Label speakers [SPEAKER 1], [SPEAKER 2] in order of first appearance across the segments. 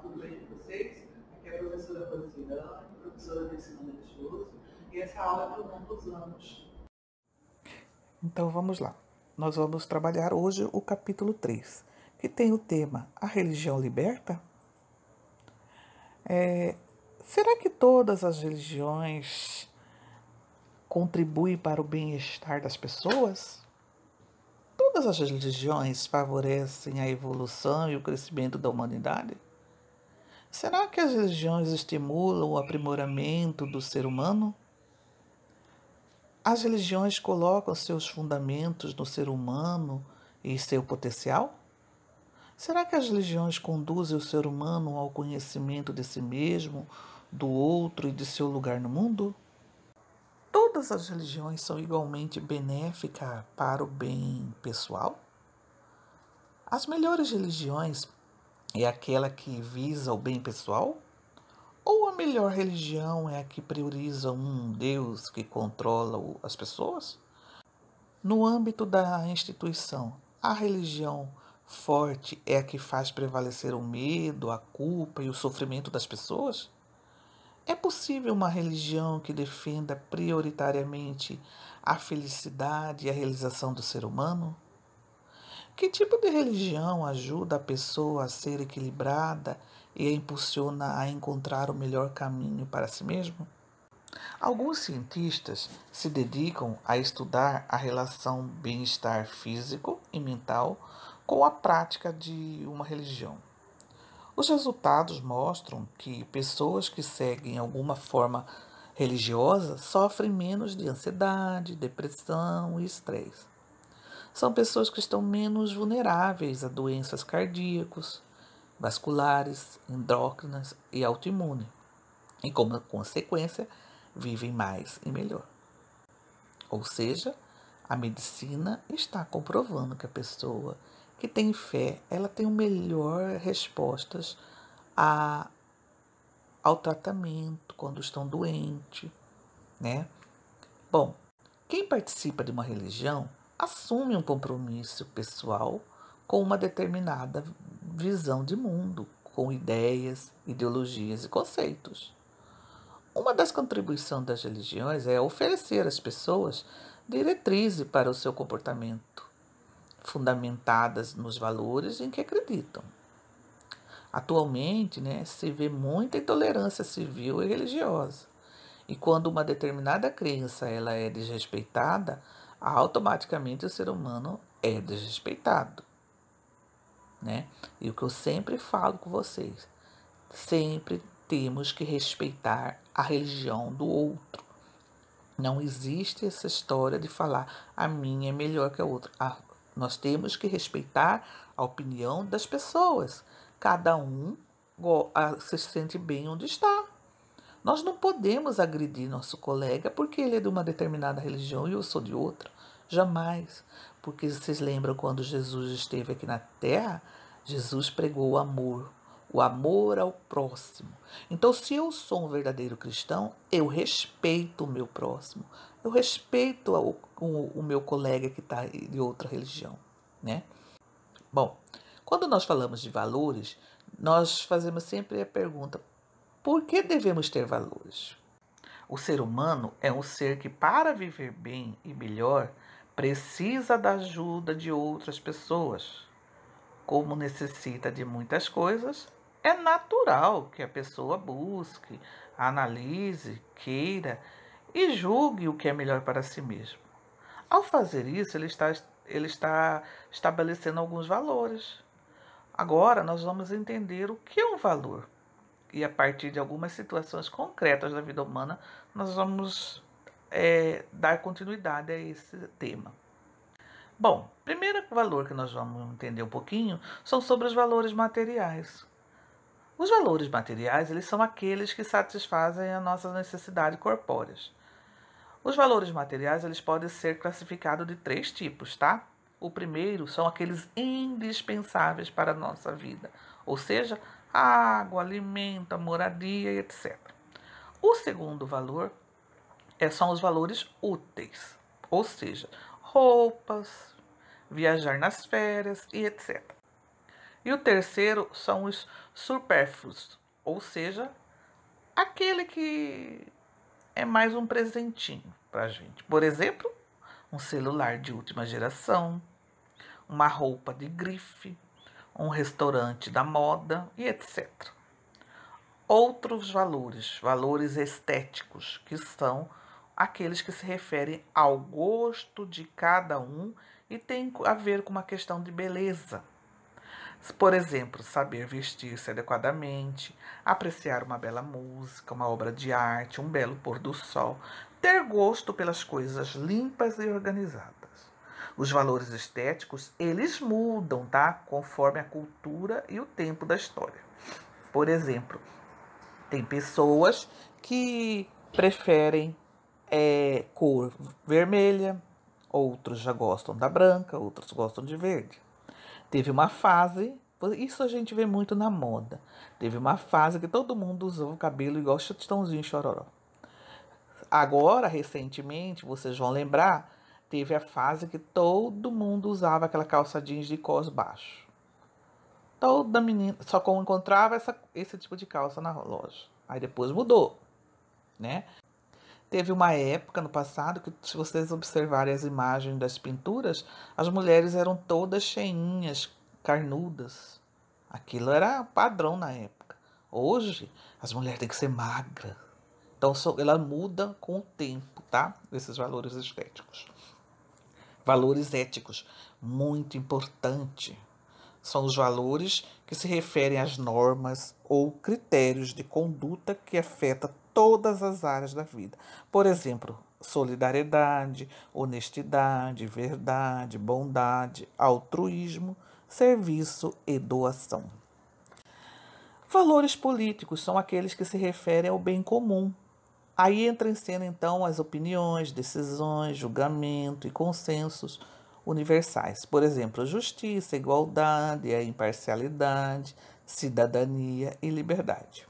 [SPEAKER 1] tudo bem com vocês? Aqui é a professora professora de ensino religioso, e essa aula é para o dos anos. Então vamos lá. Nós vamos trabalhar hoje o capítulo 3, que tem o tema A Religião Liberta? É, será que todas as religiões contribuem para o bem-estar das pessoas? Todas as religiões favorecem a evolução e o crescimento da humanidade? Será que as religiões estimulam o aprimoramento do ser humano? As religiões colocam seus fundamentos no ser humano e seu potencial? Será que as religiões conduzem o ser humano ao conhecimento de si mesmo, do outro e de seu lugar no mundo? Todas as religiões são igualmente benéficas para o bem pessoal? As melhores religiões é aquela que visa o bem pessoal? Ou a melhor religião é a que prioriza um Deus que controla as pessoas? No âmbito da instituição, a religião forte é a que faz prevalecer o medo, a culpa e o sofrimento das pessoas? É possível uma religião que defenda prioritariamente a felicidade e a realização do ser humano? Que tipo de religião ajuda a pessoa a ser equilibrada e a impulsiona a encontrar o melhor caminho para si mesmo? Alguns cientistas se dedicam a estudar a relação bem-estar físico e mental com a prática de uma religião. Os resultados mostram que pessoas que seguem alguma forma religiosa sofrem menos de ansiedade, depressão e estresse são pessoas que estão menos vulneráveis a doenças cardíacas, vasculares, endócrinas e autoimunes, e como consequência, vivem mais e melhor. Ou seja, a medicina está comprovando que a pessoa que tem fé, ela tem o melhor respostas a, ao tratamento quando estão doentes, né? Bom, quem participa de uma religião assume um compromisso pessoal com uma determinada visão de mundo, com ideias, ideologias e conceitos. Uma das contribuições das religiões é oferecer às pessoas diretrizes para o seu comportamento, fundamentadas nos valores em que acreditam. Atualmente, né, se vê muita intolerância civil e religiosa. E quando uma determinada crença ela é desrespeitada, automaticamente o ser humano é desrespeitado. Né? E o que eu sempre falo com vocês, sempre temos que respeitar a religião do outro. Não existe essa história de falar a minha é melhor que a outra. Ah, nós temos que respeitar a opinião das pessoas. Cada um ah, se sente bem onde está. Nós não podemos agredir nosso colega porque ele é de uma determinada religião e eu sou de outra. Jamais. Porque vocês lembram quando Jesus esteve aqui na terra? Jesus pregou o amor, o amor ao próximo. Então, se eu sou um verdadeiro cristão, eu respeito o meu próximo, eu respeito o, o, o meu colega que está de outra religião, né? Bom, quando nós falamos de valores, nós fazemos sempre a pergunta: por que devemos ter valores? O ser humano é um ser que, para viver bem e melhor, precisa da ajuda de outras pessoas. Como necessita de muitas coisas, é natural que a pessoa busque, analise, queira e julgue o que é melhor para si mesmo. Ao fazer isso, ele está, ele está estabelecendo alguns valores. Agora, nós vamos entender o que é um valor e a partir de algumas situações concretas da vida humana, nós vamos é, dar continuidade a esse tema. Bom, primeiro valor que nós vamos entender um pouquinho são sobre os valores materiais. Os valores materiais, eles são aqueles que satisfazem a nossas necessidades corpóreas. Os valores materiais, eles podem ser classificados de três tipos, tá? O primeiro são aqueles indispensáveis para a nossa vida, ou seja, água, alimento, moradia e etc. O segundo valor é, são os valores úteis, ou seja, roupas, viajar nas férias e etc. E o terceiro são os supérfluos, ou seja, aquele que é mais um presentinho para a gente. Por exemplo, um celular de última geração, uma roupa de grife, um restaurante da moda e etc. Outros valores, valores estéticos, que são aqueles que se referem ao gosto de cada um e tem a ver com uma questão de beleza. Por exemplo, saber vestir-se adequadamente, apreciar uma bela música, uma obra de arte, um belo pôr do sol, ter gosto pelas coisas limpas e organizadas. Os valores estéticos, eles mudam, tá? Conforme a cultura e o tempo da história. Por exemplo, tem pessoas que preferem é, cor vermelha, outros já gostam da branca, outros gostam de verde. Teve uma fase, isso a gente vê muito na moda. Teve uma fase que todo mundo usou o cabelo igual chitãozinho chororó. Agora, recentemente, vocês vão lembrar teve a fase que todo mundo usava aquela calça jeans de cos baixo. Toda menina só encontrava essa, esse tipo de calça na loja. Aí depois mudou, né? Teve uma época no passado que, se vocês observarem as imagens das pinturas, as mulheres eram todas cheinhas, carnudas. Aquilo era padrão na época. Hoje, as mulheres têm que ser magras. Então, ela muda com o tempo, tá? Esses valores estéticos valores éticos, muito importante. São os valores que se referem às normas ou critérios de conduta que afeta todas as áreas da vida. Por exemplo, solidariedade, honestidade, verdade, bondade, altruísmo, serviço e doação. Valores políticos são aqueles que se referem ao bem comum, Aí entra em cena então as opiniões, decisões, julgamento e consensos universais. Por exemplo, justiça, igualdade, a imparcialidade, cidadania e liberdade.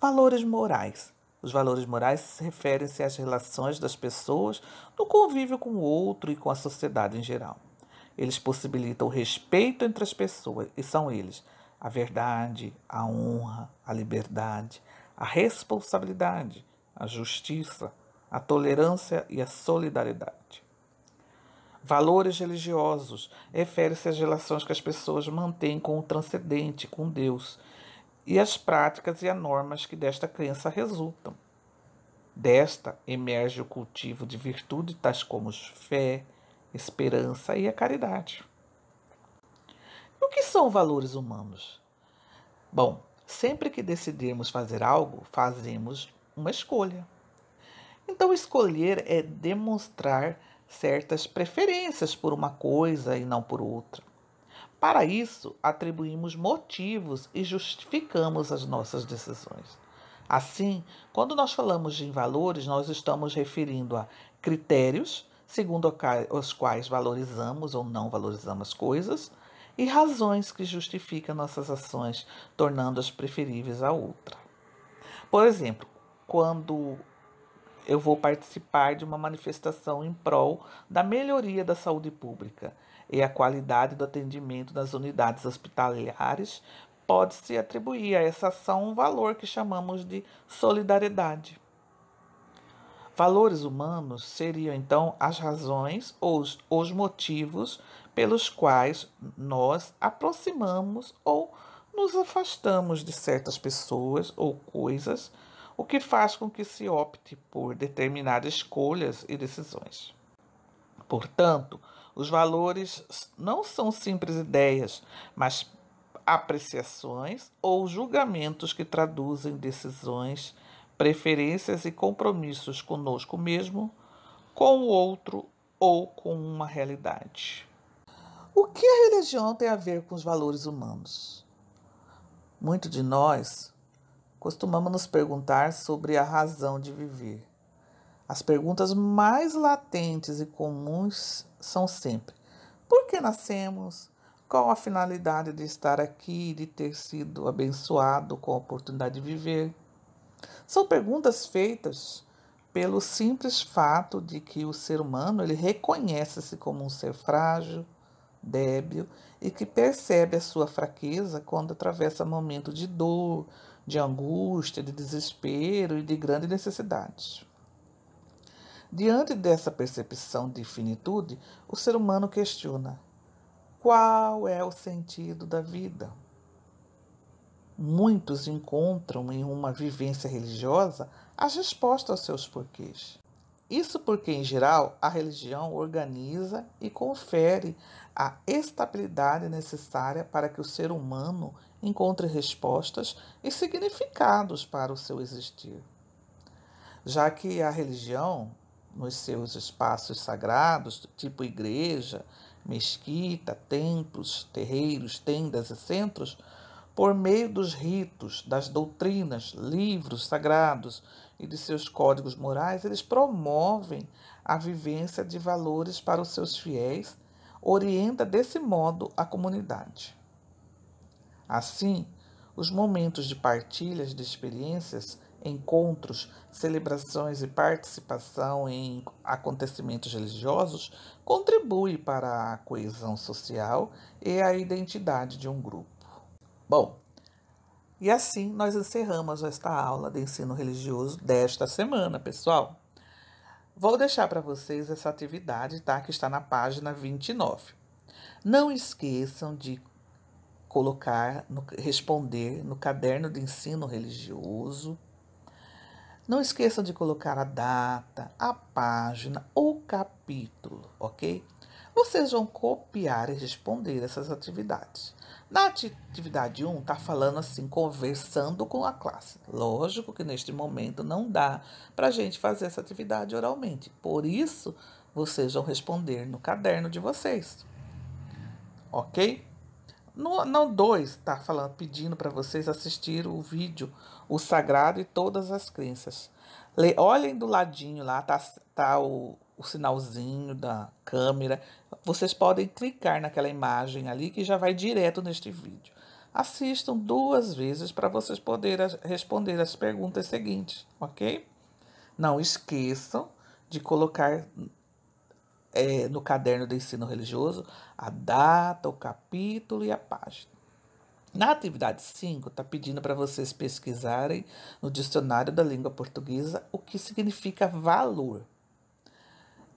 [SPEAKER 1] Valores morais. Os valores morais referem-se às relações das pessoas no convívio com o outro e com a sociedade em geral. Eles possibilitam o respeito entre as pessoas e são eles a verdade, a honra, a liberdade, a responsabilidade, a justiça, a tolerância e a solidariedade. Valores religiosos refere-se às relações que as pessoas mantêm com o transcendente, com Deus, e às práticas e a normas que desta crença resultam. Desta emerge o cultivo de virtudes tais como fé, esperança e a caridade. E o que são valores humanos? Bom, sempre que decidirmos fazer algo, fazemos uma escolha. Então, escolher é demonstrar certas preferências por uma coisa e não por outra. Para isso, atribuímos motivos e justificamos as nossas decisões. Assim, quando nós falamos de valores, nós estamos referindo a critérios segundo os quais valorizamos ou não valorizamos coisas e razões que justificam nossas ações, tornando-as preferíveis à outra. Por exemplo, quando eu vou participar de uma manifestação em prol da melhoria da saúde pública e a qualidade do atendimento nas unidades hospitalares pode-se atribuir a essa ação um valor que chamamos de solidariedade. Valores humanos seriam então as razões ou os, os motivos pelos quais nós aproximamos ou nos afastamos de certas pessoas ou coisas o que faz com que se opte por determinadas escolhas e decisões. Portanto, os valores não são simples ideias, mas apreciações ou julgamentos que traduzem decisões, preferências e compromissos conosco mesmo, com o outro ou com uma realidade. O que a religião tem a ver com os valores humanos? Muito de nós costumamos nos perguntar sobre a razão de viver. As perguntas mais latentes e comuns são sempre: por que nascemos? Qual a finalidade de estar aqui, e de ter sido abençoado com a oportunidade de viver? São perguntas feitas pelo simples fato de que o ser humano ele reconhece-se como um ser frágil, débil e que percebe a sua fraqueza quando atravessa momentos de dor, de angústia, de desespero e de grande necessidade. Diante dessa percepção de finitude, o ser humano questiona: qual é o sentido da vida? Muitos encontram em uma vivência religiosa as respostas aos seus porquês. Isso porque, em geral, a religião organiza e confere a estabilidade necessária para que o ser humano encontre respostas e significados para o seu existir. Já que a religião, nos seus espaços sagrados, tipo igreja, mesquita, templos, terreiros, tendas e centros, por meio dos ritos, das doutrinas, livros sagrados e de seus códigos morais, eles promovem a vivência de valores para os seus fiéis, orienta desse modo a comunidade. Assim, os momentos de partilhas de experiências, encontros, celebrações e participação em acontecimentos religiosos contribuem para a coesão social e a identidade de um grupo. Bom, e assim nós encerramos esta aula de ensino religioso desta semana, pessoal. Vou deixar para vocês essa atividade, tá? Que está na página 29. Não esqueçam de colocar, no, responder no caderno de ensino religioso. Não esqueçam de colocar a data, a página, o capítulo, ok? Vocês vão copiar e responder essas atividades. Na atividade 1, está falando assim, conversando com a classe. Lógico que neste momento não dá para a gente fazer essa atividade oralmente. Por isso, vocês vão responder no caderno de vocês. Ok? No, 2, está falando, pedindo para vocês assistir o vídeo O Sagrado e Todas as Crenças. Le, olhem do ladinho lá, tá, tá o, o sinalzinho da câmera vocês podem clicar naquela imagem ali que já vai direto neste vídeo. Assistam duas vezes para vocês poderem responder as perguntas seguintes, ok? Não esqueçam de colocar é, no caderno de ensino religioso a data, o capítulo e a página. Na atividade 5, está pedindo para vocês pesquisarem no dicionário da língua portuguesa o que significa valor,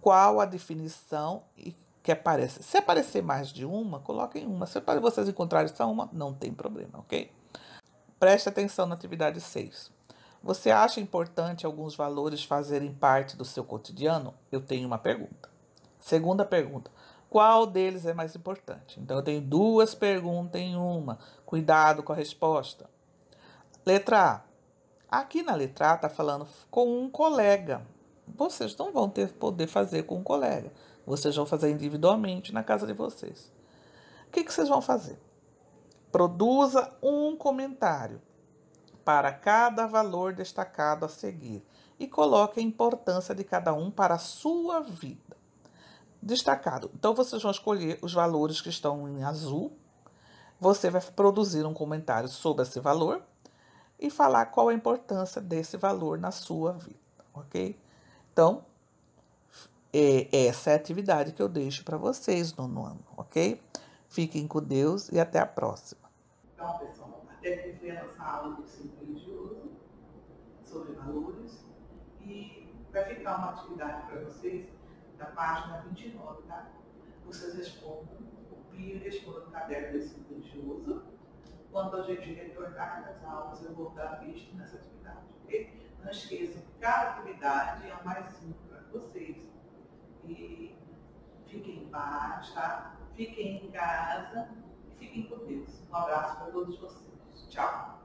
[SPEAKER 1] qual a definição e que aparece. Se aparecer mais de uma, coloquem uma. Se vocês encontrarem só uma, não tem problema, ok? Preste atenção na atividade 6. Você acha importante alguns valores fazerem parte do seu cotidiano? Eu tenho uma pergunta. Segunda pergunta: qual deles é mais importante? Então, eu tenho duas perguntas em uma. Cuidado com a resposta. Letra A. Aqui na letra A está falando com um colega. Vocês não vão ter poder fazer com um colega. Vocês vão fazer individualmente na casa de vocês. O que, que vocês vão fazer? Produza um comentário para cada valor destacado a seguir e coloque a importância de cada um para a sua vida. Destacado. Então vocês vão escolher os valores que estão em azul. Você vai produzir um comentário sobre esse valor e falar qual a importância desse valor na sua vida, ok? Então, e é, essa é a atividade que eu deixo para vocês, no ano, ok? Fiquem com Deus e até a próxima. Então, pessoal, até que foi essa aula do ensino de sobre valores e vai ficar uma atividade para vocês da página 29, tá? Vocês respondam, copiam e respondam no caderno do ensino de Quando a gente retornar nas aulas, eu vou dar visto nessa atividade, ok? Não esqueçam, cada atividade é mais simples para vocês fiquem em paz, tá? Fiquem em casa e fiquem com Deus. Um abraço para todos vocês. Tchau.